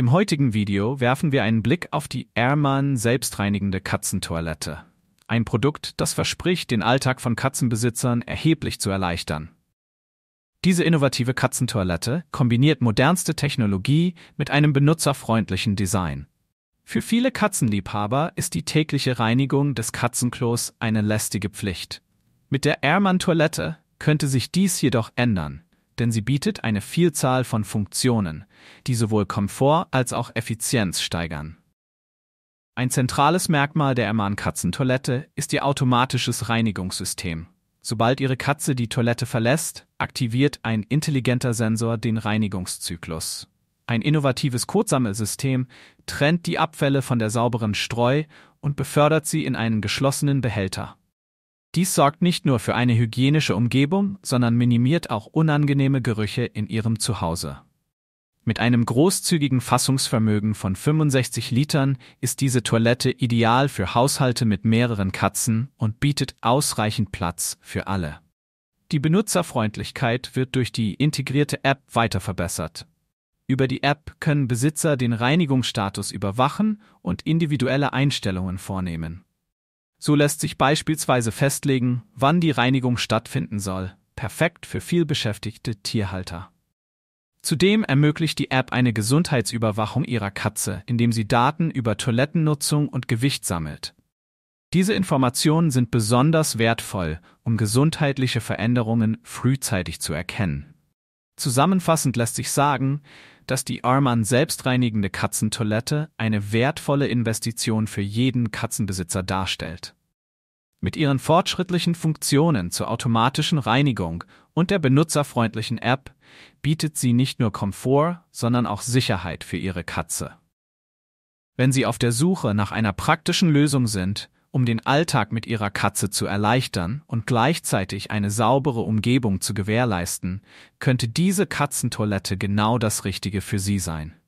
Im heutigen Video werfen wir einen Blick auf die Airman selbstreinigende Katzentoilette. Ein Produkt, das verspricht, den Alltag von Katzenbesitzern erheblich zu erleichtern. Diese innovative Katzentoilette kombiniert modernste Technologie mit einem benutzerfreundlichen Design. Für viele Katzenliebhaber ist die tägliche Reinigung des Katzenklos eine lästige Pflicht. Mit der Airman-Toilette könnte sich dies jedoch ändern denn sie bietet eine Vielzahl von Funktionen, die sowohl Komfort als auch Effizienz steigern. Ein zentrales Merkmal der Aman-Katzentoilette ist ihr automatisches Reinigungssystem. Sobald ihre Katze die Toilette verlässt, aktiviert ein intelligenter Sensor den Reinigungszyklus. Ein innovatives Kotsammelsystem trennt die Abfälle von der sauberen Streu und befördert sie in einen geschlossenen Behälter. Dies sorgt nicht nur für eine hygienische Umgebung, sondern minimiert auch unangenehme Gerüche in ihrem Zuhause. Mit einem großzügigen Fassungsvermögen von 65 Litern ist diese Toilette ideal für Haushalte mit mehreren Katzen und bietet ausreichend Platz für alle. Die Benutzerfreundlichkeit wird durch die integrierte App weiter verbessert. Über die App können Besitzer den Reinigungsstatus überwachen und individuelle Einstellungen vornehmen. So lässt sich beispielsweise festlegen, wann die Reinigung stattfinden soll, perfekt für vielbeschäftigte Tierhalter. Zudem ermöglicht die App eine Gesundheitsüberwachung ihrer Katze, indem sie Daten über Toilettennutzung und Gewicht sammelt. Diese Informationen sind besonders wertvoll, um gesundheitliche Veränderungen frühzeitig zu erkennen. Zusammenfassend lässt sich sagen, dass die Arman selbstreinigende Katzentoilette eine wertvolle Investition für jeden Katzenbesitzer darstellt. Mit ihren fortschrittlichen Funktionen zur automatischen Reinigung und der benutzerfreundlichen App bietet sie nicht nur Komfort, sondern auch Sicherheit für Ihre Katze. Wenn Sie auf der Suche nach einer praktischen Lösung sind, um den Alltag mit ihrer Katze zu erleichtern und gleichzeitig eine saubere Umgebung zu gewährleisten, könnte diese Katzentoilette genau das Richtige für sie sein.